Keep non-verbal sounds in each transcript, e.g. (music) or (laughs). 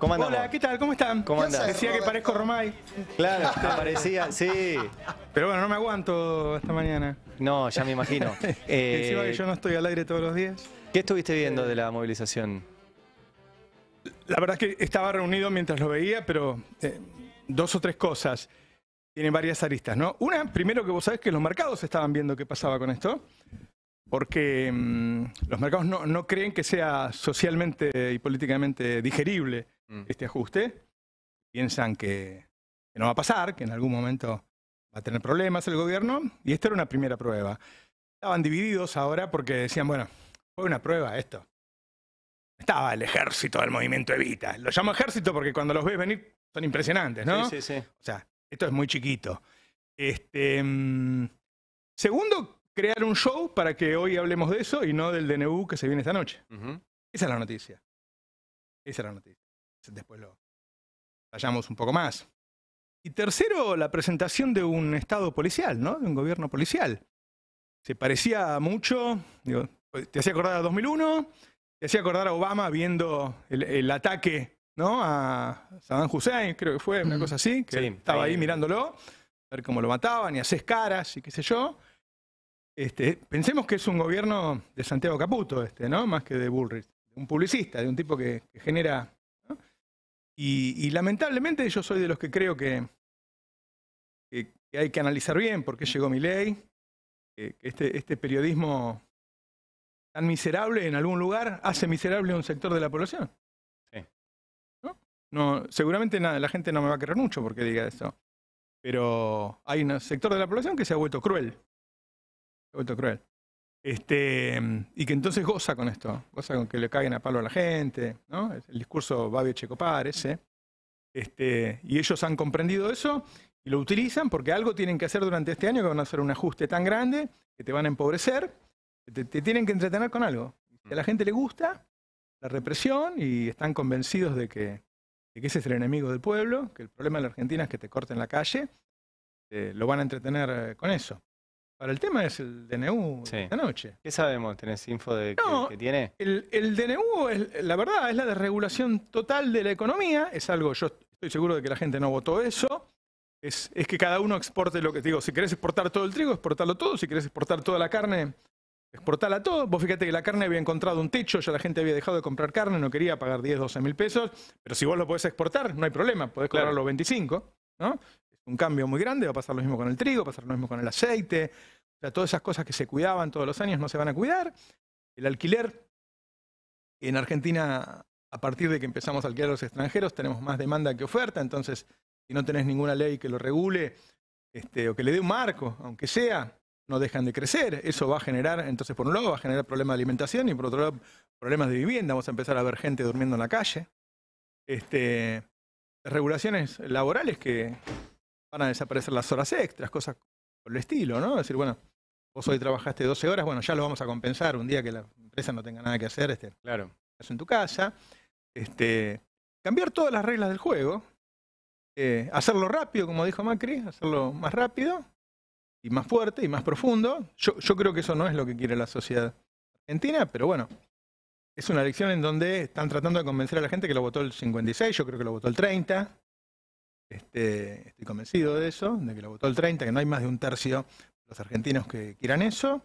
Hola, ¿qué tal? ¿Cómo están? ¿Cómo Decía que parezco Romay. Claro, te parecía, sí. Pero bueno, no me aguanto esta mañana. No, ya me imagino. (laughs) eh, que yo no estoy al aire todos los días. ¿Qué estuviste viendo de la movilización? La verdad es que estaba reunido mientras lo veía, pero eh, dos o tres cosas. Tienen varias aristas, ¿no? Una, primero que vos sabés que los mercados estaban viendo qué pasaba con esto, porque mm, los mercados no, no creen que sea socialmente y políticamente digerible Mm. este ajuste. Piensan que, no va a pasar, que en algún momento va a tener problemas el gobierno, y esta era una primera prueba. Estaban divididos ahora porque decían, bueno, fue una prueba esto. Estaba el ejército del movimiento Evita. Lo llamo ejército porque cuando los ves venir son impresionantes, ¿no? Sí, sí, sí. O sea, esto es muy chiquito. Este, mm, segundo, crear un show para que hoy hablemos de eso y no del DNU que se viene esta noche. Esa es la noticia. Esa es la noticia. Después lo vayamos un poco más. Y tercero, la presentación de un Estado policial, ¿no? De un gobierno policial. Se parecía mucho, te hacía acordar a 2001, te hacía acordar a Obama viendo el, ataque, ¿no? A Saddam Hussein, creo que fue, una cosa así, que estaba ahí, mirándolo, a ver cómo lo mataban y haces caras y qué sé yo. Este, pensemos que es un gobierno de Santiago Caputo, este, ¿no? Más que de Bullrich, un publicista, de un tipo que genera y, lamentablemente yo soy de los que creo que, hay que analizar bien por qué llegó mi ley, que este, este periodismo tan miserable en algún lugar hace miserable a un sector de la población. No, seguramente nada, la gente no me va a querer mucho porque diga eso. Pero hay un sector de la población que se ha vuelto cruel. Se ha vuelto cruel. Este, y que entonces goza con esto, goza con que le caguen a palo a la gente, ¿no? El discurso Babio Checopar ese. Este, y ellos han comprendido eso y lo utilizan porque algo tienen que hacer durante este año que van a hacer un ajuste tan grande que te van a empobrecer, te, tienen que entretener con algo. Si a la gente le gusta la represión y están convencidos de que, ese es el enemigo del pueblo, que el problema de la Argentina es que te corten la calle, eh, lo van a entretener con eso. Para el tema es el DNU de esta ¿Qué sabemos? ¿Tenés info de qué tiene? El, DNU, es, la verdad, es la desregulación total de la economía. Es algo, yo estoy seguro de que la gente no votó eso. Es, que cada uno exporte lo que digo. Si querés exportar todo el trigo, exportarlo todo. Si querés exportar toda la carne, exportala todo. Vos fíjate que la carne había encontrado un techo, ya la gente había dejado de comprar carne, no quería pagar 10, 12 mil pesos. Pero si vos lo podés exportar, no hay problema, podés cobrarlo los 25. ¿no? un cambio muy grande, va a pasar lo mismo con el trigo, va a pasar lo mismo con el aceite, o sea, todas esas cosas que se cuidaban todos los años no se van a cuidar. El alquiler, en Argentina, a partir de que empezamos a alquilar a los extranjeros, tenemos más demanda que oferta, entonces si no tenés ninguna ley que lo regule este, o que le dé un marco, aunque sea, no dejan de crecer. Eso va a generar, entonces por un lado va a generar problemas de alimentación y por otro lado problemas de vivienda, vamos a empezar a ver gente durmiendo en la calle. Este, regulaciones laborales que van a desaparecer las horas extras, cosas por el estilo, ¿no? decir, bueno, vos hoy trabajaste 12 horas, bueno, ya lo vamos a compensar un día que la empresa no tenga nada que hacer, este, claro. Eso en tu casa, este, cambiar todas las reglas del juego, eh, hacerlo rápido, como dijo Macri, hacerlo más rápido y más fuerte y más profundo. Yo, yo creo que eso no es lo que quiere la sociedad argentina, pero bueno, es una elección en donde están tratando de convencer a la gente que lo votó el 56, yo creo que lo votó el 30. Este, estoy convencido de eso, de que lo votó el 30, que no hay más de un tercio de los argentinos que quieran eso.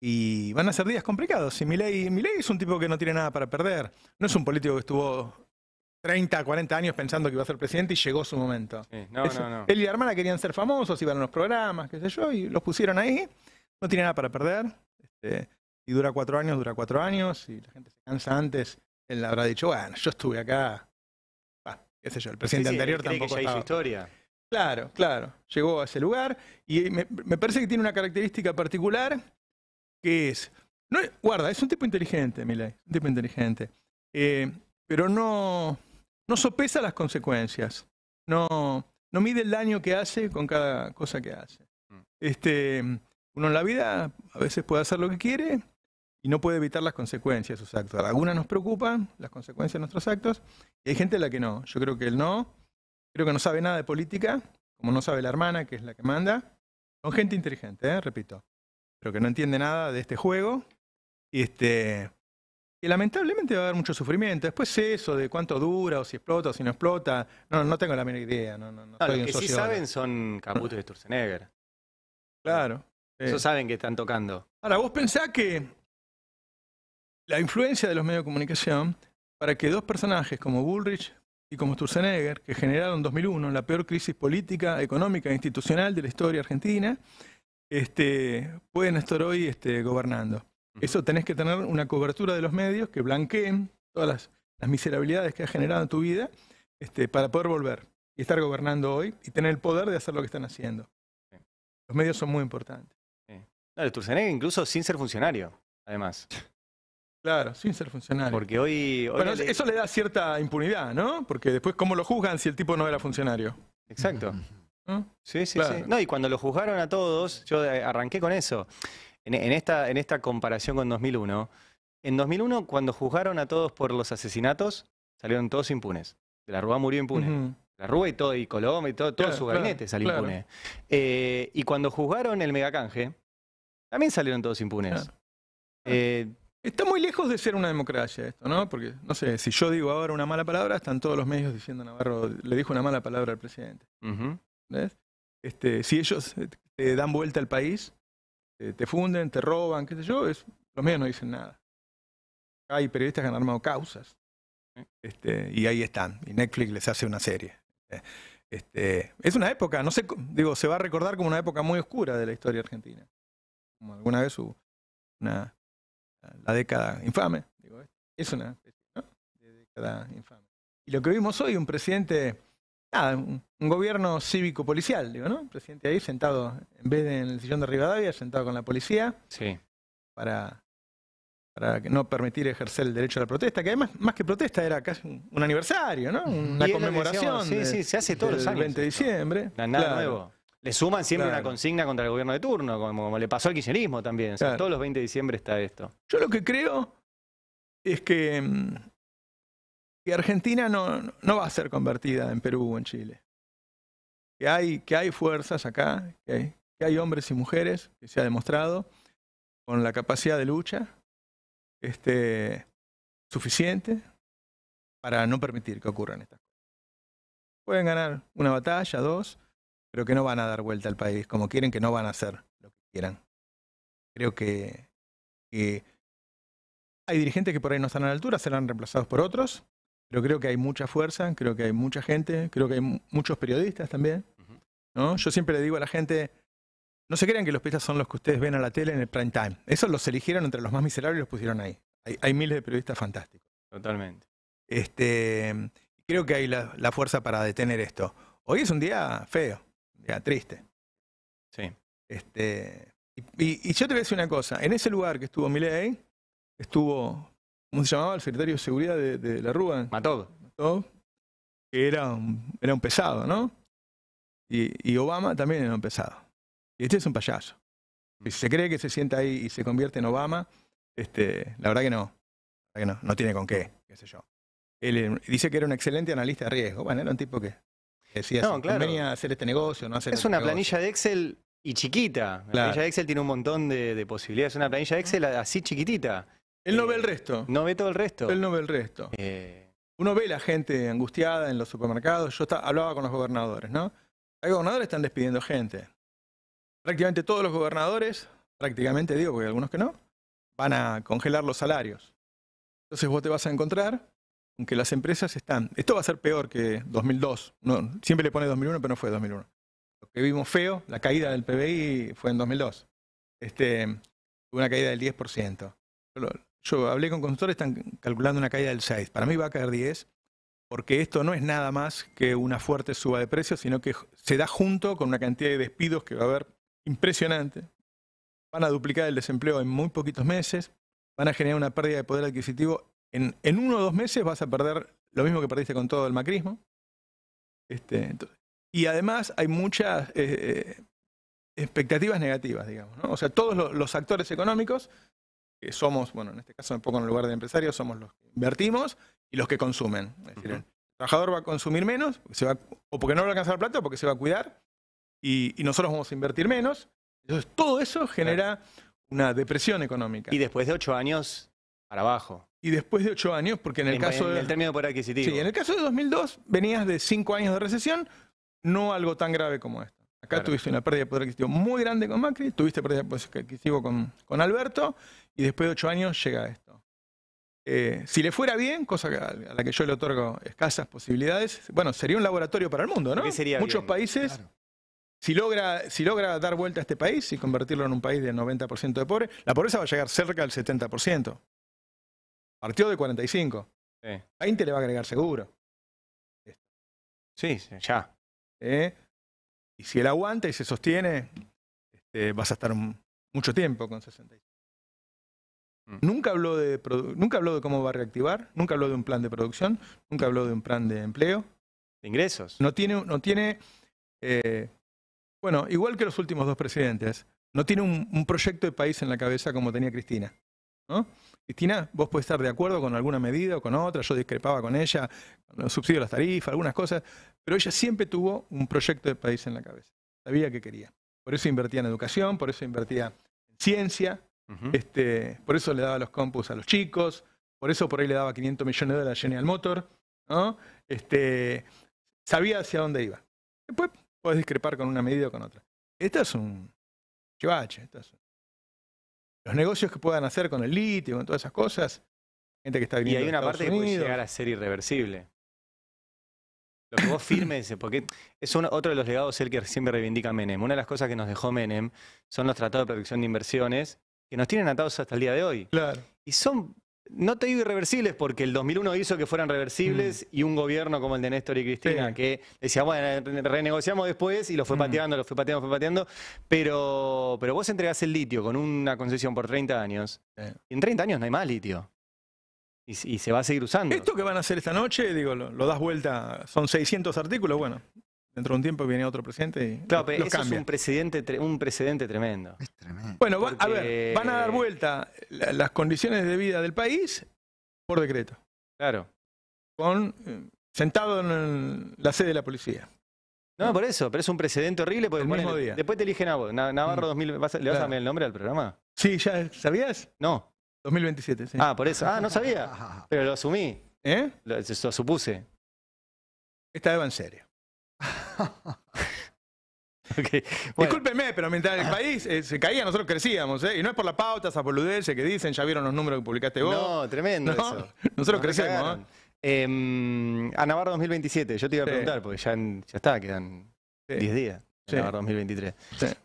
Y van a ser días complicados. Y Milei, Milei es un tipo que no tiene nada para perder. No es un político que estuvo 30, 40 años pensando que iba a ser presidente y llegó su momento. Él y la hermana querían ser famosos, iban a los programas, qué sé yo, y los pusieron ahí. No tiene nada para perder. Este, y dura cuatro años, dura cuatro años, y la gente se cansa antes. Él habrá dicho, bueno, yo estuve acá el presidente anterior tampoco estaba. historia. Claro, claro, llegó a ese lugar y me, parece que tiene una característica particular que es, no, guarda, es un tipo inteligente, Milei, un tipo inteligente, eh, pero no, sopesa las consecuencias, no, no mide el daño que hace con cada cosa que hace. Mm. Este, uno en la vida a veces puede hacer lo que quiere, y no puede evitar las consecuencias de sus actos. Algunas nos preocupan, las consecuencias de nuestros actos, y hay gente a la que no. Yo creo que él no, creo que no sabe nada de política, como no sabe la hermana, que es la que manda. Son gente inteligente, ¿eh? repito, pero que no entiende nada de este juego. Y este, que lamentablemente va a haber mucho sufrimiento. Después eso de cuánto dura, o si explota, o si no explota, no, no tengo la menor idea. No, los que sí saben son Caputo y Sturzenegger. Claro. Eso eh. saben que están tocando. Ahora, vos pensás que la influencia de los medios de comunicación para que dos personajes como Bullrich y como Sturzenegger, que generaron en 2001 la peor crisis política, económica e institucional de la historia argentina, este, pueden estar hoy este, gobernando. Eso tenés que tener una cobertura de los medios que blanqueen todas las, miserabilidades que ha generado en tu vida este, para poder volver y estar gobernando hoy y tener el poder de hacer lo que están haciendo. Los medios son muy importantes. Sturzenegger incluso sin ser funcionario, además. (laughs) Claro, sin ser funcionario. Porque hoy. bueno, eso le da cierta impunidad, ¿no? Porque después, ¿cómo lo juzgan si el tipo no era funcionario? Exacto. Sí, sí, sí. No, y cuando lo juzgaron a todos, yo eh, arranqué con eso. En, esta, en esta comparación con 2001. En 2001, cuando juzgaron a todos por los asesinatos, salieron todos impunes. la Rúa murió impune. La Rúa y todo, y Coloma y todo, todo sus su gabinete salió impune. Eh, y cuando juzgaron el megacanje, también salieron todos impunes. Eh, Está muy lejos de ser una democracia esto, ¿no? Porque, no sé, si yo digo ahora una mala palabra, están todos los medios diciendo Navarro, le dijo una mala palabra al presidente. ¿Ves? Este, si ellos eh, te dan vuelta al país, eh, te, funden, te roban, qué sé yo, los medios no dicen nada. Hay periodistas que han armado causas. ¿eh? Este, y ahí están. Y Netflix les hace una serie. Este, es una época, no sé, digo, se va a recordar como una época muy oscura de la historia argentina. Como alguna vez hubo una la década infame, es una de década infame. Y lo que vimos hoy, un presidente, un, gobierno cívico-policial, digo, ¿no? Un presidente ahí sentado, en vez del el sillón de Rivadavia, sentado con la policía, sí. para, para no permitir ejercer el derecho a la protesta, que además, más que protesta, era casi un, aniversario, ¿no? Mm. Una conmemoración. sí, sí, se hace todos El 20 de diciembre. Nada nuevo. Le suman siempre una consigna contra el gobierno de turno, como, le pasó al kirchnerismo también. sea, Todos los 20 de diciembre está esto. Yo lo que creo es mm, que, Argentina no, no, va a ser convertida en Perú o en Chile. Que hay, que hay fuerzas acá, que hay, hombres y mujeres, que se ha demostrado, con la capacidad de lucha este, suficiente para no permitir que ocurran estas cosas. Pueden ganar una batalla, dos, creo que no van a dar vuelta al país como quieren, que no van a hacer lo que quieran. Creo que, hay dirigentes que por ahí no están a la altura, serán reemplazados por otros, pero creo que hay mucha fuerza, creo que hay mucha gente, creo que hay muchos periodistas también. ¿no? Yo siempre le digo a la gente, no se crean que los periodistas son los que ustedes ven a la tele en el prime time. Esos los eligieron entre los más miserables y los pusieron ahí. Hay, miles de periodistas fantásticos. Totalmente. Este, creo que hay la fuerza para detener esto. Hoy es un día feo. Ya, triste. Sí. Este, y, yo te voy a decir una cosa, en ese lugar que estuvo Milley estuvo, ¿cómo se llamaba? El secretario de Seguridad de, la Rúa. Mató. Mató. Que era un, era un pesado, ¿no? Y, y Obama también era un pesado. Y este es un payaso. Si se cree que se sienta ahí y se convierte en Obama, este, la verdad que no. La verdad que no, no tiene con qué, qué sé yo. Él eh, dice que era un excelente analista de riesgo. Bueno, era un tipo que decías, no, venía a hacer este negocio, no Es este una planilla de Excel y chiquita. La planilla de Excel tiene un montón de, posibilidades posibilidades. Una planilla de Excel así chiquitita. Él no eh, ve el resto. No ve todo el resto. Él no ve el resto. Eh. Uno ve la gente angustiada en los supermercados. Yo hablaba con los gobernadores, ¿no? Hay gobernadores que están despidiendo gente. Prácticamente todos los gobernadores, prácticamente digo, porque hay algunos que no, van a congelar los salarios. Entonces vos te vas a encontrar aunque las empresas están, esto va a ser peor que 2002, siempre le pone 2001, pero no fue 2001. Lo que vimos feo, la caída del PBI fue en 2002, este, una caída del 10%. Yo, yo hablé con consultores, están calculando una caída del 6, para mí va a caer 10, porque esto no es nada más que una fuerte suba de precios, sino que se da junto con una cantidad de despidos que va a haber impresionante. Van a duplicar el desempleo en muy poquitos meses, van a generar una pérdida de poder adquisitivo en, en uno o dos meses vas a perder lo mismo que perdiste con todo el macrismo. Este, y además hay muchas eh, eh, expectativas negativas, digamos. O sea, todos los, actores económicos, que somos, bueno, en este caso me pongo en el lugar de empresarios, somos los que invertimos y los que consumen. Es decir, el trabajador va a consumir menos, o porque no va a alcanzar plata, o porque se va a cuidar, y, y nosotros vamos a invertir menos. Entonces, todo eso genera una depresión económica. Y después de ocho años para abajo. Y después de ocho años, porque en el caso en de, adquisitivo. Sí, en el caso de 2002 venías de cinco años de recesión, no algo tan grave como esto. Acá tuviste una pérdida de poder adquisitivo muy grande con Macri, tuviste pérdida de poder adquisitivo con, con Alberto, y después de ocho años llega esto. Eh, si le fuera bien, cosa a la que yo le otorgo escasas posibilidades, bueno, sería un laboratorio para el mundo, ¿no? Muchos países, si, logra, si logra dar vuelta a este país y convertirlo en un país del 90% de pobre, la pobreza va a llegar cerca del 70%. Partió de 45. Sí. 20 le va a agregar seguro. Sí, ya. ¿Eh? Y si él aguanta y se sostiene, este, vas a estar mucho tiempo con 65. Mm. Nunca habló, de nunca habló de cómo va a reactivar, nunca habló de un plan de producción, nunca habló de un plan de empleo. De ingresos. No tiene, no tiene eh, bueno, igual que los últimos dos presidentes, no tiene un, un proyecto de país en la cabeza como tenía Cristina. ¿no? Cristina, vos puedes estar de acuerdo con alguna medida o con otra, yo discrepaba con ella, con los subsidios, las tarifas, algunas cosas, pero ella siempre tuvo un proyecto de país en la cabeza, sabía que quería. Por eso invertía en educación, por eso invertía en ciencia, este, por eso le daba los compus a los chicos, por eso por ahí le daba 500 millones de dólares a General Motor, ¿no? Este, sabía hacia dónde iba. Después podés discrepar con una medida o con otra. Esta es un chivache, esta es un los negocios que puedan hacer con el litio, con todas esas cosas. Gente que está viniendo Y hay una parte que puede llegar a ser irreversible. Lo que vos firmes, porque es otro de los legados el que siempre reivindica Menem. Una de las cosas que nos dejó Menem son los tratados de protección de inversiones que nos tienen atados hasta el día de hoy. Claro. Y son no te digo irreversibles, porque el 2001 hizo que fueran reversibles mm. y un gobierno como el de Néstor y Cristina, que decía, bueno, renegociamos después y lo fue mm. pateando, lo fue pateando, lo fue pateando. Pero, pero vos entregás el litio con una concesión por 30 años. Y en 30 años no hay más litio. Y, se va a seguir usando. Esto que van a hacer esta noche, digo, lo das vuelta, son 600 artículos, bueno dentro de un tiempo viene otro presidente y claro, pero eso es un precedente, un precedente tremendo. Es tremendo. Bueno, a ver, van a dar eh, vuelta las condiciones de vida del país por decreto. Claro. Con eh, sentado en la sede de la policía. No, por eso, pero es un precedente horrible el mismo día. después te eligen a Navarro 2000, mm. ¿le vas a dar el nombre al programa? Sí, ya sabías? No. 2027, sí. Ah, por eso. Ah, no sabía. (laughs) Pero lo asumí. ¿Eh? Lo, lo supuse. Esta vez va en serio. (laughs) Okay. Discúlpeme, pero mientras el país eh, se caía, nosotros crecíamos, ¿eh? Y no es por la pauta, esa boludez que dicen, ya vieron los números que publicaste vos. No, tremendo eso. (laughs) Nosotros crecemos, ¿eh? Em, a Navarro 2027, yo te iba a preguntar, porque ya, ya está, quedan 10 días. Sí. Navarro 2023.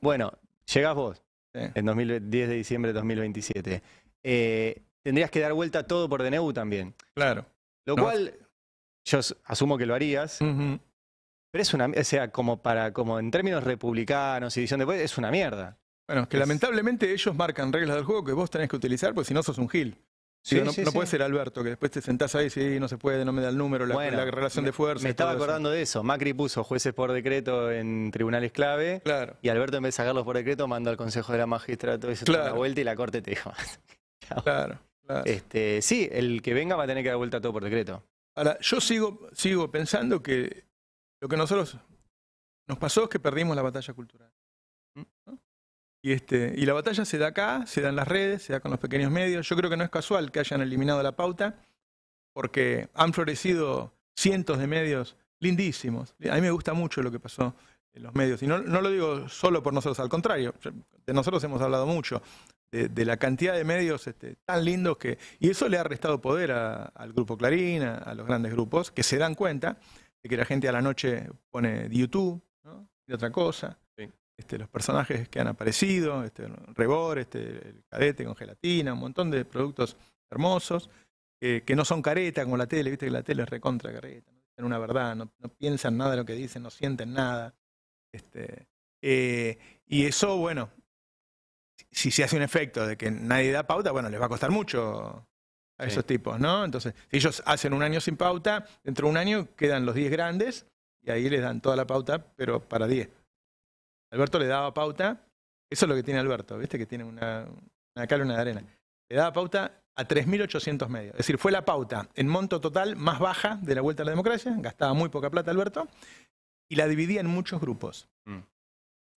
Bueno, llegás vos, en 10 de diciembre de 2027. Eh, tendrías que dar vuelta todo por DNU también. Claro. Lo cual, yo asumo que lo harías. Pero es una, o sea, como para, como en términos republicanos y visión de es una mierda. Bueno, es que lamentablemente ellos marcan reglas del juego que vos tenés que utilizar, porque si no sos un gil. no, puede ser Alberto, que después te sentás ahí y no se puede, no me da el número, la, relación de fuerza. Me estaba acordando de eso. Macri puso jueces por decreto en tribunales clave. Claro. Y Alberto, en vez de sacarlos por decreto, mandó al Consejo de la Magistratura y la vuelta y la Corte te dijo. (laughs) claro, Este, sí, el que venga va a tener que dar vuelta todo por decreto. Ahora, yo sigo, sigo pensando que lo que nosotros nos pasó es que perdimos la batalla cultural. Y, este, y la batalla se da acá, se da en las redes, se da con los pequeños medios. Yo creo que no es casual que hayan eliminado la pauta, porque han florecido cientos de medios lindísimos. A mí me gusta mucho lo que pasó en los medios. Y no, lo digo solo por nosotros, al contrario, de nosotros hemos hablado mucho. De, la cantidad de medios este, tan lindos que... Y eso le ha restado poder al grupo Clarín, a los grandes grupos, que se dan cuenta que la gente a la noche pone YouTube ¿no? y otra cosa. Este, los personajes que han aparecido, este, Rebor, este, el cadete con gelatina, un montón de productos hermosos, que no son careta como la tele, viste que la tele es recontra careta, no dicen una verdad, no, piensan nada de lo que dicen, no sienten nada. Este, eh, y eso, bueno, si se hace un efecto de que nadie da pauta, bueno, les va a costar mucho a esos tipos, ¿no? Entonces, si ellos hacen un año sin pauta, dentro de un año quedan los 10 grandes y ahí les dan toda la pauta, pero para 10. Alberto le daba pauta, eso es lo que tiene Alberto, ¿viste? Que tiene una, una una de arena. Le daba pauta a 3.800 medios. Es decir, fue la pauta en monto total más baja de la vuelta a la democracia, gastaba muy poca plata Alberto, y la dividía en muchos grupos. Mm.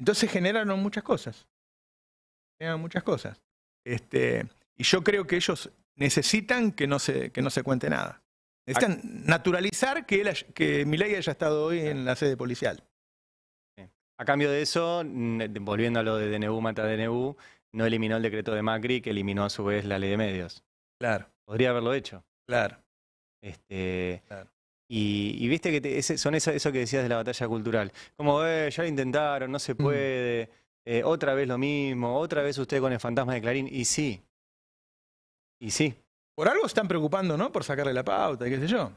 Entonces generaron muchas cosas. Generaron muchas cosas. Este, y yo creo que ellos necesitan que no se, que no se cuente nada. Necesitan naturalizar que, él, haya estado hoy en la sede policial. A cambio de eso, volviendo a lo de DNU mata DNU, no eliminó el decreto de Macri, que eliminó a su vez la ley de medios. Claro. Podría haberlo hecho. Claro. Este, Y, viste que son eso, que decías de la batalla cultural. Como, eh, ya lo intentaron, no se mm. puede, eh, otra vez lo mismo, otra vez usted con el fantasma de Clarín. Y sí, y sí. Por algo están preocupando, ¿no? Por sacarle la pauta, y qué sé yo.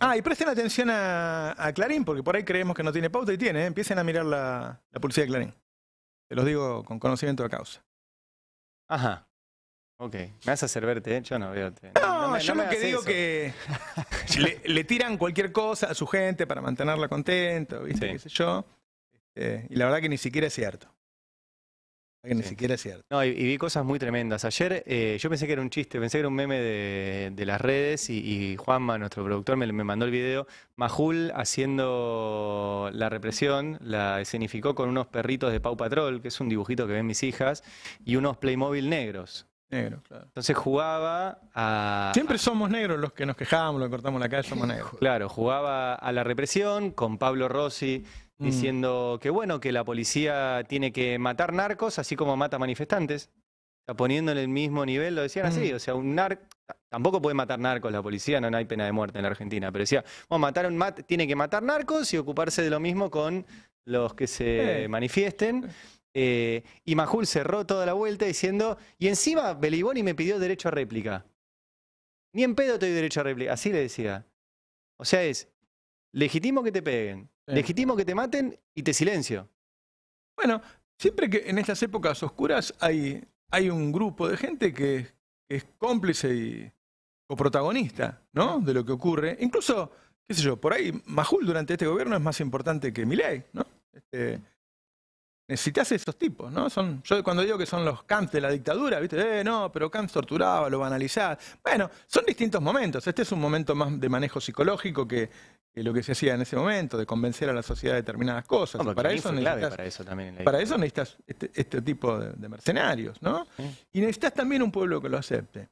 Ah, y presten atención a, Clarín, porque por ahí creemos que no tiene pauta y tiene. ¿eh? Empiecen a mirar la, la publicidad de Clarín. Te los digo con conocimiento de causa. Ajá. Ok, me vas a hacer verte, ¿eh? yo no veo. No, no yo no que digo que (laughs) le, tiran cualquier cosa a su gente para mantenerla contenta, ¿viste? ¿Qué sé yo? Este, y la verdad que ni siquiera es cierto que ni siquiera es cierto. No, y, vi cosas muy tremendas. Ayer eh, yo pensé que era un chiste, pensé que era un meme de, las redes y, Juanma, nuestro productor, me, mandó el video. Majul haciendo la represión, la escenificó con unos perritos de Pau Patrol, que es un dibujito que ven mis hijas, y unos Playmobil negros. Negros, claro. Entonces jugaba a... Siempre somos negros los que nos quejamos, los que cortamos la calle, somos negros. Claro, jugaba a la represión con Pablo Rossi Mm. diciendo que bueno, que la policía tiene que matar narcos así como mata manifestantes. Está poniendo en el mismo nivel, lo decían así, mm. o sea, un narco, tampoco puede matar narcos la policía, no, hay pena de muerte en la Argentina, pero decía, bueno, matar un tiene que matar narcos y ocuparse de lo mismo con los que se manifiesten. Eh, y Majul cerró toda la vuelta diciendo, y encima Beliboni me pidió derecho a réplica. Ni en pedo te doy derecho a réplica, así le decía. O sea, es legítimo que te peguen, Legitimo que te maten y te silencio. Bueno, siempre que en estas épocas oscuras hay, hay un grupo de gente que, es cómplice y coprotagonista, ¿no? De lo que ocurre. Incluso, qué sé yo, por ahí Majul durante este gobierno es más importante que Milei, ¿no? Este, necesitas esos tipos, ¿no? Son, yo cuando digo que son los camps de la dictadura, ¿viste? Eh, no, pero Camps torturaba, lo banalizaba. Bueno, son distintos momentos. Este es un momento más de manejo psicológico que, de lo que se hacía en ese momento, de convencer a la sociedad de determinadas cosas. para, eso necesitas, para, eso necesitas este, este, tipo de, mercenarios, ¿no? Y necesitas también un pueblo que lo acepte.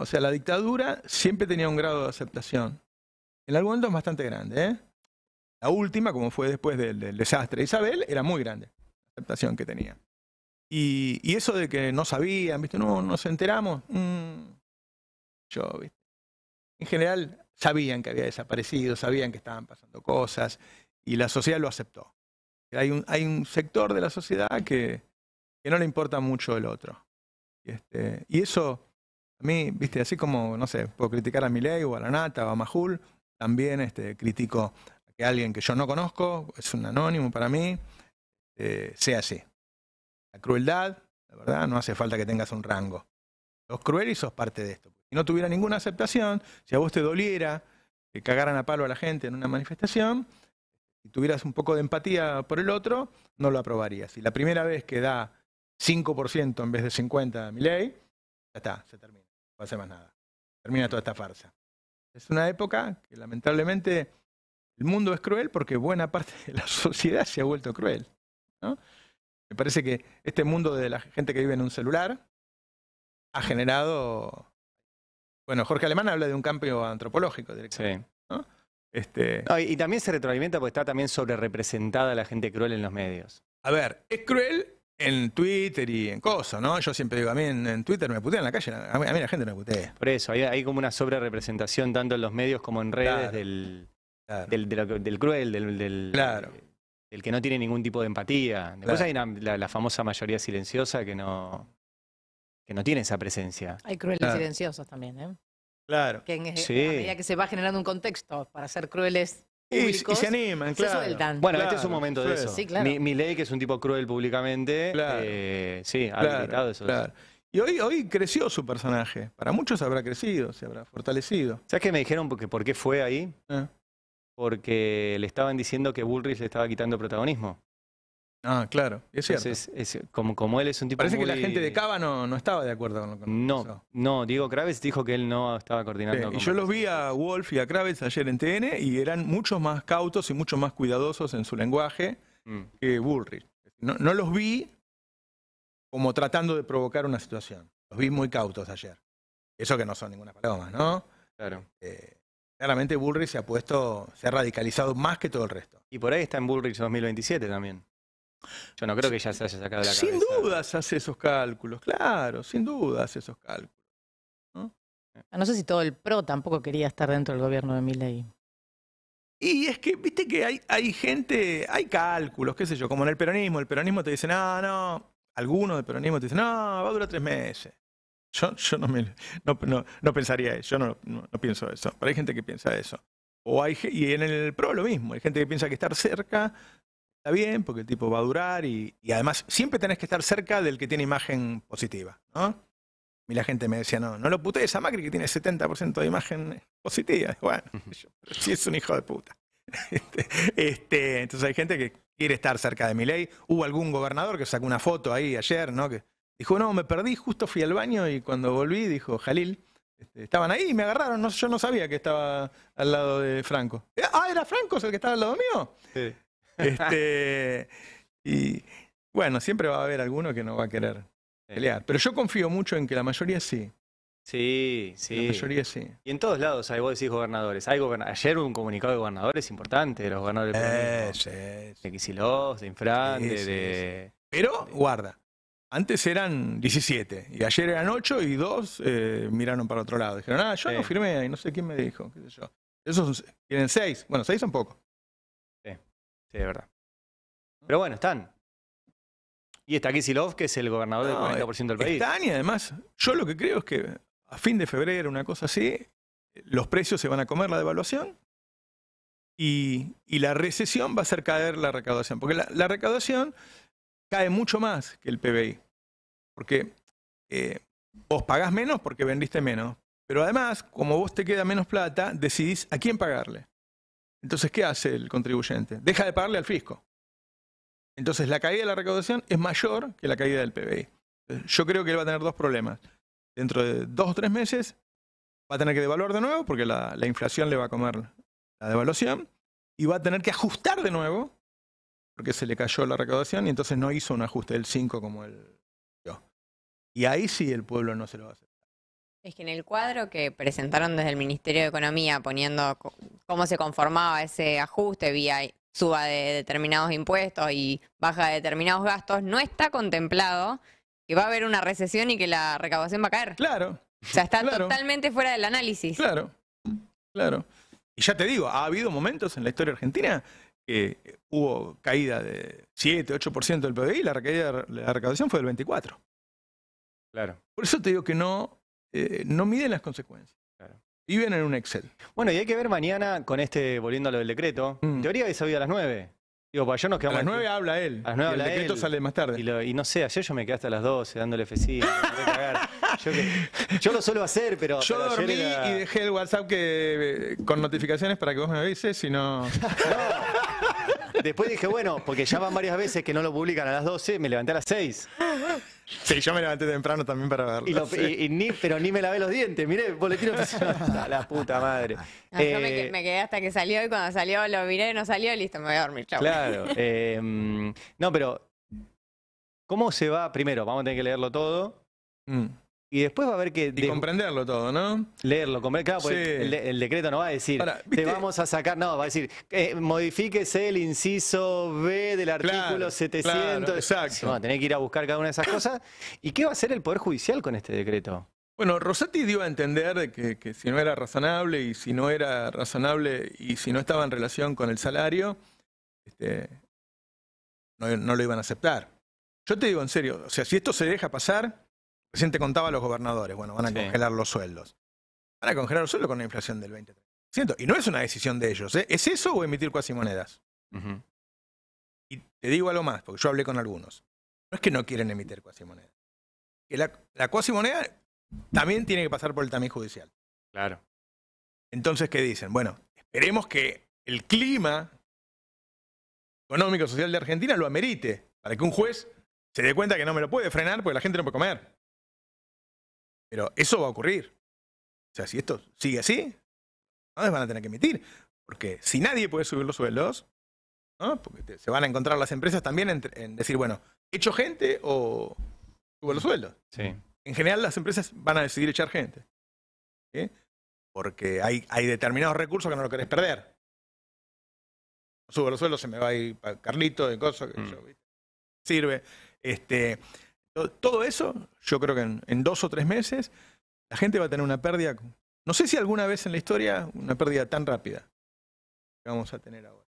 O sea, la dictadura siempre tenía un grado de aceptación. En algún momento es bastante grande, ¿eh? La última, como fue después del, desastre de Isabel, era muy grande la aceptación que tenía. Y, eso de que no sabían, ¿viste? No, nos enteramos. Mm, yo, ¿viste? En general, sabían que había desaparecido, sabían que estaban pasando cosas y la sociedad lo aceptó. Hay un, sector de la sociedad que, que no le importa mucho el otro. Este, y, eso, a mí, viste, así como, no sé, puedo criticar a Milei o a la Nata o a Majul, también este, critico a que alguien que yo no conozco, es un anónimo para mí, eh, sea así. La crueldad, la verdad, no hace falta que tengas un rango. Los crueles son parte de esto y no tuviera ninguna aceptación, si a vos te doliera que cagaran a palo a la gente en una manifestación, si tuvieras un poco de empatía por el otro, no lo aprobarías. Y la primera vez que da 5% en vez de 50 a mi ley, ya está, se termina, no hace más nada. Termina toda esta farsa. Es una época que lamentablemente el mundo es cruel porque buena parte de la (laughs) sociedad se ha vuelto cruel. ¿no? Me parece que este mundo de la gente que vive en un celular ha generado bueno, Jorge Alemán habla de un cambio antropológico directamente. Sí. Este... y, también se retroalimenta porque está también sobre representada la gente cruel en los medios. A ver, es cruel en Twitter y en cosas, ¿no? Yo siempre digo, a mí en, Twitter me putean en la calle, a mí, la gente me putea. Por eso, hay, como una sobre representación tanto en los medios como en redes del, Del, cruel, del, del, que no tiene ningún tipo de empatía. Después hay la famosa mayoría silenciosa que no que no tiene esa presencia. Hay crueles silenciosos también, ¿eh? Claro. Que que se va generando un contexto para ser crueles Públicos, y, se animan, Bueno, este es un momento de eso. mi, ley, que es un tipo cruel públicamente, eh, sí, ha habilitado eso. Y hoy, hoy creció su personaje. Para muchos habrá crecido, se habrá fortalecido. ¿Sabes qué me dijeron por qué fue ahí? Ah. Porque le estaban diciendo que Bullrich le estaba quitando protagonismo. Ah, claro, es cierto. como, él es un tipo Parece que la gente de Cava no, estaba de acuerdo con lo que No, no, Diego Kravitz dijo que él no estaba coordinando. y yo los vi a Wolf y a Kravitz ayer en TN y eran muchos más cautos y mucho más cuidadosos en su lenguaje mm. que Bullrich. No, los vi como tratando de provocar una situación. Los vi muy cautos ayer. Eso que no son ninguna paloma, ¿no? Claro. Eh, claramente Bullrich se ha puesto, se ha radicalizado más que todo el resto. Y por ahí está en Bullrich 2027 también. Yo no creo que ya se haya sacado de la cabeza. Sin dudas hace esos cálculos, claro, sin duda hace esos cálculos. ¿no? Eh. Ah, no sé si todo el PRO tampoco quería estar dentro del gobierno de Milei. Y es que, viste que hay, hay gente, hay cálculos, qué sé yo, como en el peronismo. El peronismo te dice, no, no, algunos del peronismo te dicen, no, va a durar tres meses. Yo, yo no, me, no, no, pensaría eso, yo no, no, pienso eso, pero hay gente que piensa eso. O hay, y en el PRO lo mismo, hay gente que piensa que estar cerca está bien, porque el tipo va a durar y, además siempre tenés que estar cerca del que tiene imagen positiva, ¿no? Y la gente me decía, no, no lo putees a Macri que tiene 70% de imagen positiva. Bueno, yo, sí es un hijo de puta. (laughs) Este, este, entonces hay gente que quiere estar cerca de mi ley. Hubo algún gobernador que sacó una foto ahí ayer, ¿no? Que dijo, no, me perdí, justo fui al baño y cuando volví, dijo Jalil, este, estaban ahí y me agarraron. yo no sabía que estaba al lado de Franco. Eh, ah, era Franco el que estaba al lado mío. Sí. Este, (laughs) y bueno, siempre va a haber alguno que no va a querer pelear. Pero yo confío mucho en que la mayoría sí. Sí, sí. La mayoría sí. Y en todos lados hay, vos decís gobernadores. Hay Ayer hubo un comunicado de gobernadores importante, de los gobernadores eh, de Xilos de Infran, de, Pero, guarda, antes eran 17 y ayer eran 8 y 2 eh, miraron para otro lado. Dijeron, ah, yo no firmé y no sé quién me dijo, qué yo. Esos tienen 6. Bueno, 6 son pocos. Sí, de verdad. Pero bueno, están. Y está Kisilov, que es el gobernador del 40% del país. Están y además, yo lo que creo es que a fin de febrero, una cosa así, los precios se van a comer la devaluación y, la recesión va a hacer caer la recaudación. Porque la, recaudación cae mucho más que el PBI. Porque eh, vos pagás menos porque vendiste menos. Pero además, como vos te queda menos plata, decidís a quién pagarle. Entonces, ¿qué hace el contribuyente? Deja de pagarle al fisco. Entonces, la caída de la recaudación es mayor que la caída del PBI. Yo creo que él va a tener dos problemas. Dentro de dos o tres meses va a tener que devaluar de nuevo porque la, inflación le va a comer la devaluación y va a tener que ajustar de nuevo porque se le cayó la recaudación y entonces no hizo un ajuste del 5 como él Y ahí sí el pueblo no se lo va a hacer. Es que en el cuadro que presentaron desde el Ministerio de Economía poniendo cómo se conformaba ese ajuste vía suba de determinados impuestos y baja de determinados gastos, no está contemplado que va a haber una recesión y que la recaudación va a caer. Claro. O sea, está totalmente fuera del análisis. Claro, claro. Y ya te digo, ha habido momentos en la historia argentina que hubo caída de 7, 8% del PBI y la, la recaudación fue del 24%. Claro. Por eso te digo que no eh, no miden las consecuencias. Claro. Viven en un Excel. Bueno, y hay que ver mañana con este, volviendo a lo del decreto. Mm. Teoría habéis salido a las 9. Digo, para yo nos quedamos. A las 9 habla él. las y el decreto sale más tarde. Y, y, no sé, ayer yo me quedé hasta las 12 dándole f (laughs) yo, lo suelo hacer, pero. Yo dormí y dejé el WhatsApp que, eh, con notificaciones para que vos me avises, si no. (laughs) Después dije, bueno, porque ya van varias veces que no lo publican a las 12, me levanté a las 6. Sí, yo me levanté temprano también para verlo. pero ni me lavé los dientes, miré, boletín (laughs) la puta madre. Eh, me, quedé hasta que salió y cuando salió lo miré, no salió, listo, me voy a dormir. chaval. Claro. (laughs) Em, no, pero. ¿Cómo se va? Primero, vamos a tener que leerlo todo. Mm. Y después va a haber que... Y comprenderlo todo, ¿no? Leerlo, comprender, claro, porque el, decreto no va a decir, te vamos a sacar, no, va a decir, modifique eh, modifíquese el inciso B del artículo 700. exacto. No, que ir a buscar cada una de esas cosas. ¿Y qué va a hacer el Poder Judicial con este decreto? Bueno, Rosati dio a entender que, si no era razonable y si no era razonable y si no estaba en relación con el salario, este, no lo iban a aceptar. Yo te digo en serio, o sea, si esto se deja pasar, Recién te contaba los gobernadores, bueno, van a congelar los sueldos. Van a congelar los sueldos con una inflación del 20%. Y no es una decisión de ellos, ¿eh? ¿es eso o emitir cuasi monedas? Y te digo algo más, porque yo hablé con algunos. No es que no quieren emitir cuasi monedas. Que la, la cuasi moneda también tiene que pasar por el tamiz judicial. Claro. Entonces, ¿qué dicen? Bueno, esperemos que el clima económico social de Argentina lo amerite para que un juez se dé cuenta que no me lo puede frenar porque la gente no puede comer. Pero eso va a ocurrir. O sea, si esto sigue así, ¿no? van a tener que emitir. Porque si nadie puede subir los sueldos, Porque se van a encontrar las empresas también en, decir, bueno, ¿echo gente o subo los sueldos? Sí. En general las empresas van a decidir echar gente. Porque hay, hay determinados recursos que no lo querés perder. subo los sueldos, se me va a ir Carlito de cosas que mm. yo, sirve. Este, todo eso, yo creo que en, dos o tres meses, la gente va a tener una pérdida. No sé si alguna vez en la historia una pérdida tan rápida que vamos a tener ahora.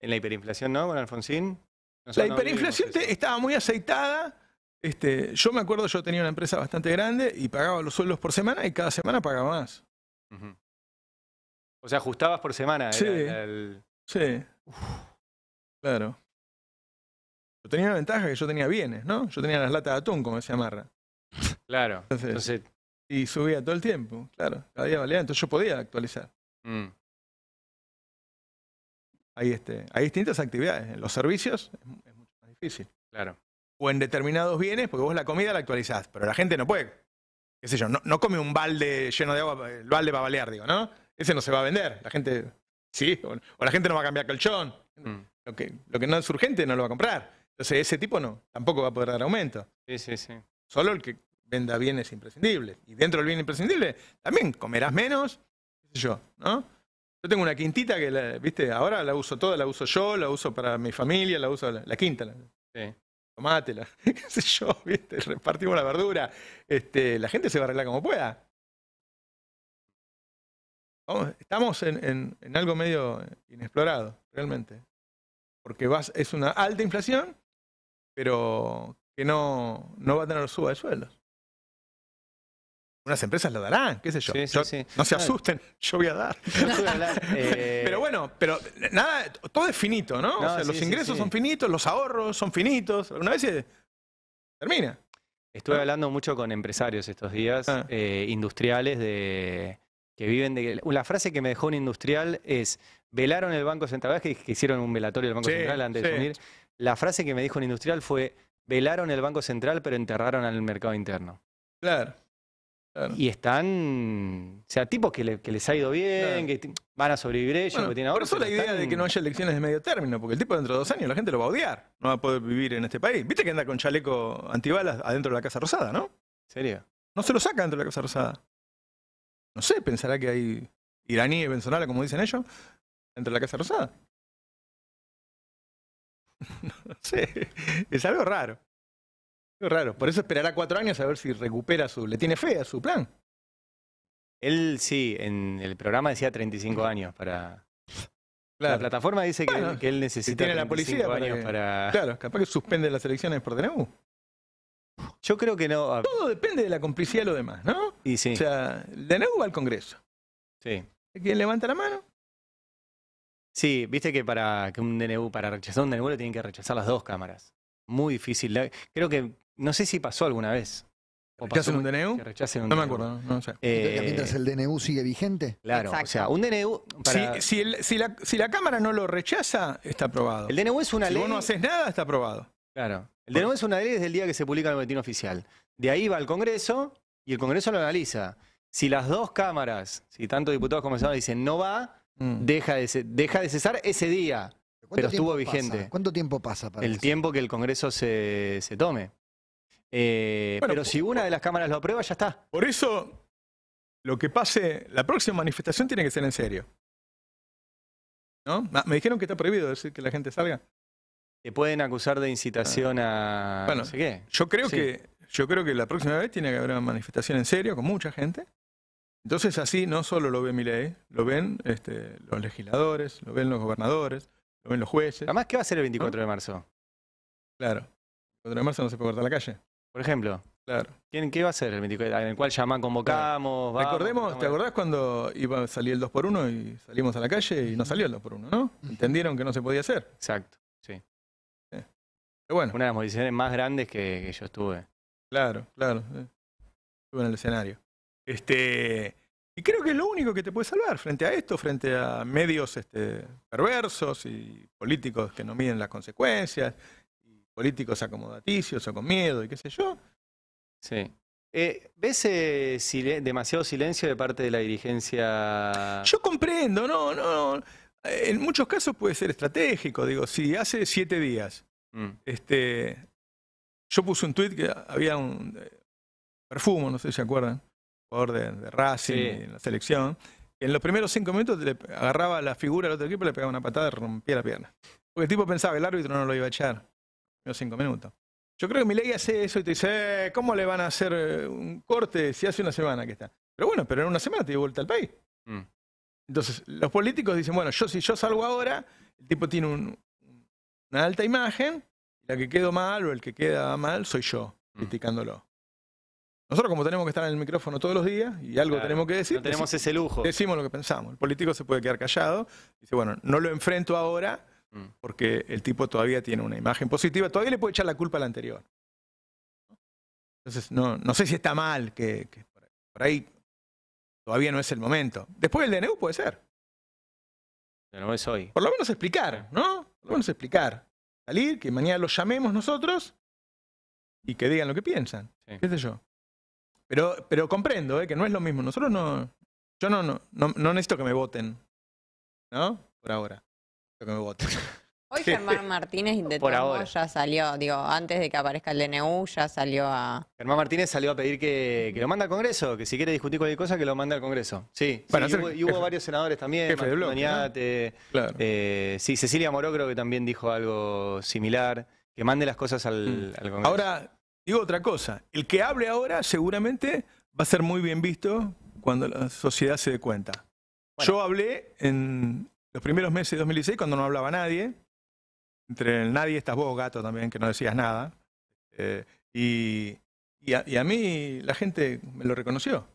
En la hiperinflación, ¿no? Con Alfonsín. la hiperinflación estaba muy aceitada. Este, yo me acuerdo, yo tenía una empresa bastante grande y pagaba los sueldos por semana y cada semana pagaba más. O sea, ajustabas por semana. Sí. Sí. Claro tenía la ventaja que yo tenía bienes, ¿no? Yo tenía las latas de atún, como se Marra. Claro. Entonces, Y subía todo el tiempo, claro. Cada día valía, entonces yo podía actualizar. Mm. Hay, este, hay distintas actividades. En los servicios es, mucho más difícil. Claro. O en determinados bienes, porque vos la comida la actualizás, pero la gente no puede. Qué sé yo, no, come un balde lleno de agua, el balde va a balear, digo, ¿no? Ese no se va a vender. La gente, sí, o, la gente no va a cambiar colchón. Mm. Lo, que, lo que no es urgente no lo va a comprar. Entonces ese tipo no, tampoco va a poder dar aumento. Sí, sí, sí. Solo el que venda bienes imprescindibles. Y dentro del bien imprescindible también comerás menos, qué sé yo, ¿no? Yo tengo una quintita que, viste, ahora la uso toda, la uso yo, la uso para mi familia, la uso la, quinta. La, sí. Tomátela, (laughs) qué sé yo, viste, repartimos la verdura. Este, la gente se va a arreglar como pueda. estamos en, en, en algo medio inexplorado, realmente porque vas, es una alta inflación pero que no, no va a tener suba de sueldos. Unas empresas lo darán, qué sé yo. No se asusten, yo voy a dar. (laughs) Eh, pero bueno, pero nada, todo es finito, ¿no? o sea, los ingresos son finitos, los ahorros son finitos. Una vez termina. Estuve ah. hablando mucho con empresarios estos días, ah. eh, industriales de que viven de. La frase que me dejó un industrial es: velaron el Banco Central, que, hicieron un velatorio del Banco Central antes de unir la frase que me dijo un industrial fue, velaron el Banco Central pero enterraron al mercado interno. Claro. Y están, o sea, tipos que, les ha ido bien, que van a sobrevivir ellos, que tienen ahora. Por eso la idea de que no haya elecciones de medio término, porque el tipo dentro de dos años la gente lo va a odiar, no va a poder vivir en este país. Viste que anda con chaleco antibalas adentro de la Casa Rosada, ¿no? ¿Sería? No se lo saca dentro de la Casa Rosada. No sé, pensará que hay iraní y venezolana, como dicen ellos, dentro de la Casa Rosada no (laughs) sé, es algo raro. raro. Por eso esperará cuatro años a ver si recupera su. ¿Le tiene fe a su plan? Él sí, en el programa decía 35 años para. La plataforma dice que, él, que él, necesita. Tiene la policía para Claro, capaz que suspende las elecciones por DNU. Yo creo que no. Todo depende de la complicidad de lo demás, ¿no? Y sí. O sea, DNU va al Congreso. Sí. Quien levanta la mano Sí, viste que para que un DNU, para rechazar un DNU, lo tienen que rechazar las dos cámaras. Muy difícil. Creo que, no sé si pasó alguna vez. O un DNU? no me acuerdo, no, eh, mientras el DNU sigue vigente. Claro, o sea, un DNU. Si, la, cámara no lo rechaza, está aprobado. El DNU es una ley. Si vos no haces nada, está aprobado. Claro. El DNU es una ley desde el día que se publica el boletín oficial. De ahí va al Congreso y el Congreso lo analiza. Si las dos cámaras, si tanto diputados como senadores dicen no va, Mm. deja, de, deja de cesar ese día, pero estuvo vigente. ¿Cuánto tiempo pasa para El tiempo que el Congreso se, se tome. Eh, pero si una de las cámaras lo aprueba, ya está. Por eso, lo que pase, la próxima manifestación tiene que ser en serio. ¿No? Ah, me dijeron que está prohibido decir que la gente salga. Te pueden acusar de incitación ah. a bueno, no sé qué. Yo creo que yo creo que la próxima vez tiene que haber una manifestación en serio con mucha gente entonces así no solo lo ve mi ley, lo ven este, los legisladores, lo ven los gobernadores, lo ven los jueces. Además, ¿qué va a ser el 24 de marzo? Claro. El 24 de marzo no se puede cortar la calle. Por ejemplo. Claro. ¿Quién, ¿Qué va a ser el 24? En el cual llaman, convocamos, Recordemos, ¿te acordás cuando iba a salir el 2 por 1 y salimos a la calle y no salió el 2 por ¿no? Entendieron que no se podía hacer. Exacto, sí. Eh, bueno. Una de las modificaciones más grandes que, yo estuve. Claro, claro. Eh. Estuve en el escenario. Este, y creo que es lo único que te puede salvar frente a esto, frente a medios este, perversos y políticos que no miden las consecuencias, y políticos acomodaticios o con miedo y qué sé yo. Sí. Eh, ¿Ves eh, demasiado silencio de parte de la dirigencia? Yo comprendo, no, no. En muchos casos puede ser estratégico. Digo, si hace siete días, mm. este, yo puse un tuit que había un eh, perfumo, no sé si se acuerdan, jugador de, de Racing, en la selección, en los primeros cinco minutos le agarraba la figura del otro equipo, le pegaba una patada y rompía la pierna. Porque el tipo pensaba que el árbitro no lo iba a echar. Los cinco minutos. Yo creo que mi ley hace eso y te dice, eh, ¿cómo le van a hacer eh, un corte si hace una semana que está? Pero bueno, pero en una semana te dio vuelta al país. Mm. Entonces, los políticos dicen, bueno, yo si yo salgo ahora, el tipo tiene una alta imagen, la que quedó mal o el que queda mal soy yo, mm. criticándolo. Nosotros como tenemos que estar en el micrófono todos los días y algo tenemos que decir, tenemos decimos, ese lujo. Decimos lo que pensamos. El político se puede quedar callado. Dice, bueno, no lo enfrento ahora mm. porque el tipo todavía tiene una imagen positiva. Todavía le puede echar la culpa a la anterior. Entonces, no, no sé si está mal que, por ahí todavía no es el momento. Después el DNU puede ser. Pero no es hoy. Por lo menos explicar, ¿no? Por lo menos explicar. Salir, que mañana lo llamemos nosotros y que digan lo que piensan. ¿Qué sé yo? Pero, pero comprendo, ¿eh? que no es lo mismo. Nosotros no. Yo no, no, no, necesito que me voten. ¿No? Por ahora. Que me voten. Hoy (laughs) Germán Martínez intentó, ya salió, digo, antes de que aparezca el DNU, ya salió a... Germán Martínez salió a pedir que, que lo mande al Congreso, que si quiere discutir cualquier cosa, que lo mande al Congreso. Sí, y, hubo, varios senadores también, Jefe claro. Eh, sí, Cecilia Moró creo que también dijo algo similar, que mande las cosas al mm. Congreso. Ahora, Digo otra cosa, el que hable ahora seguramente va a ser muy bien visto cuando la sociedad se dé cuenta. Yo hablé en los primeros meses de 2016 cuando no hablaba nadie. Entre el nadie estás vos, gato, también, que no decías nada. Eh, y, a, mí la gente me lo reconoció.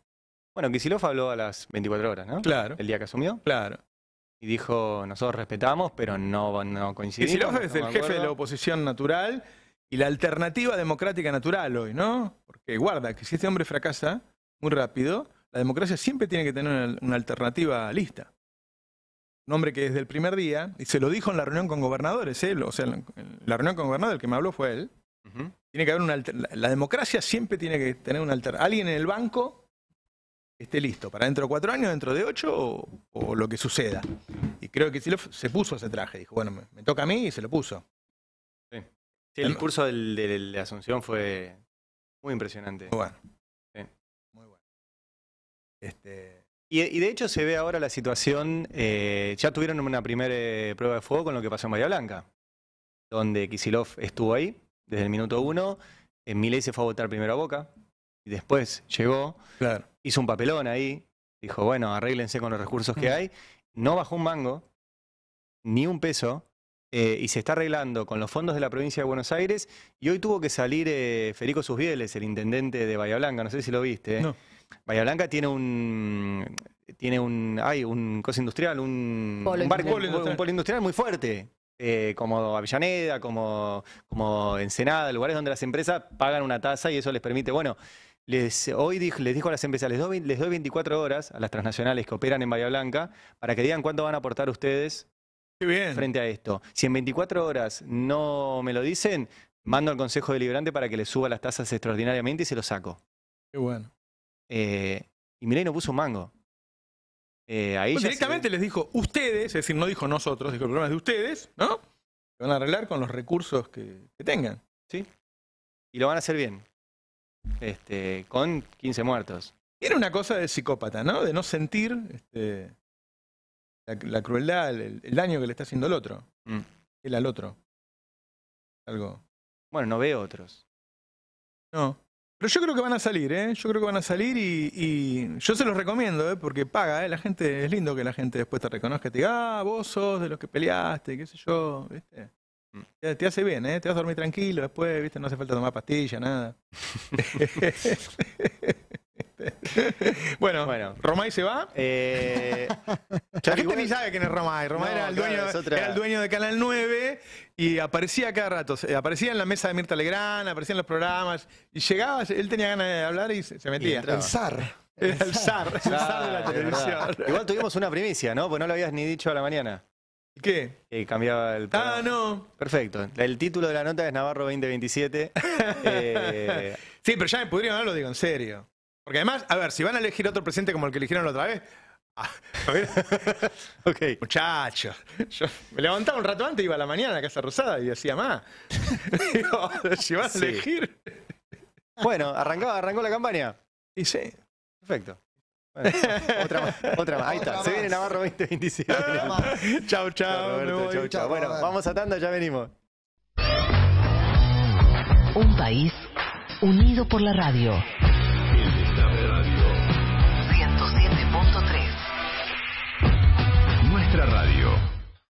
Bueno, Kisilov habló a las 24 horas, ¿no? Claro. El día que asumió. Claro. Y dijo, nosotros respetamos, pero no, no coincidimos. Kisilov es el jefe de la oposición natural y la alternativa democrática natural hoy, ¿no? Porque guarda, que si este hombre fracasa muy rápido, la democracia siempre tiene que tener una, alternativa lista. Un hombre que desde el primer día, y se lo dijo en la reunión con gobernadores, ¿eh? o sea, en la reunión con gobernadores, el que me habló fue él, tiene que haber una la, la democracia siempre tiene que tener una alternativa. Alguien en el banco esté listo para dentro de cuatro años, dentro de ocho o, lo que suceda. Y creo que Silov se puso ese traje. Dijo, bueno, me, toca a mí y se lo puso. Sí, el, curso del, de Asunción fue muy impresionante. Muy bueno. Muy bueno. Este... Y, de hecho se ve ahora la situación, eh, ya tuvieron una primera eh, prueba de fuego con lo que pasó en Bahía Blanca, donde Kisilov estuvo ahí desde el minuto uno, En eh, se fue a votar primero a Boca, y después llegó, claro. hizo un papelón ahí, dijo, bueno, arréglense con los recursos que mm. hay, no bajó un mango, ni un peso, eh, y se está arreglando con los fondos de la provincia de Buenos Aires. Y hoy tuvo que salir eh, Federico Susbieles, el intendente de Bahía Blanca, no sé si lo viste. ¿eh? No. Bahía Blanca tiene un tiene un hay un cosa industrial, un, barco, industrial. muy fuerte. como Avellaneda, como, Ensenada, lugares donde las empresas pagan una tasa y eso les permite, bueno, les, hoy les dijo a las empresas, les doy, les doy 24 horas a las transnacionales que operan en Bahía Blanca para que digan cuánto van a aportar ustedes frente a esto. Si en 24 horas no me lo dicen, mando al Consejo Deliberante para que le suba las tasas extraordinariamente y se lo saco. Qué bueno. Eh, y Milei no puso un mango. Eh, ahí pues directamente les dijo ustedes, es decir, no dijo nosotros, dijo el problema es de ustedes, ¿no? van a arreglar con los recursos que, tengan. Sí. Y lo van a hacer bien. Este, con 15 muertos. Era una cosa de psicópata, ¿no? De no sentir este, la, crueldad, el, daño que le está haciendo el otro. el mm. Él al otro. Algo. Bueno, no ve otros. No. Pero yo creo que van a salir, ¿eh? Yo creo que van a salir y, yo se los recomiendo, ¿eh? Porque paga, ¿eh? La gente, es lindo que la gente después te reconozca, te diga, ah, vos sos de los que peleaste, qué sé yo, ¿viste? Mm. Te, hace bien, ¿eh? Te vas a dormir tranquilo después, ¿viste? No hace falta tomar pastilla, nada. (laughs) (laughs) bueno, bueno, Romay se va. Eh, la gente ni sabe quién es Romay. era, el dueño, de Canal 9 y aparecía cada rato. Aparecía en la mesa de Mirta Legrán, aparecía en los programas. Y llegaba, él tenía ganas de hablar y se metía. el zar. el zar, el zar de la televisión. Igual tuvimos una primicia, ¿no? Pues no lo habías ni dicho a la mañana. ¿Qué? Que cambiaba el ah, programa. Ah, no. Perfecto. El título de la nota es Navarro 2027. (laughs) Eh, sí, pero ya me pudieron no lo digo en serio. Porque además, a ver, si van a elegir otro presidente como el que eligieron la otra vez, Ah, (laughs) okay. Muchachos, yo me levantaba un rato antes, iba a la mañana a la Casa Rosada y decía, ma, vas (laughs) (laughs) a elegir. Bueno, arrancaba, arrancó la campaña. Y sí. Perfecto. Bueno, otra más, otra más. Ahí está. Se viene Navarro 2027. Chao, chao. Bueno, vamos a tanda, ya venimos. Un país unido por la radio.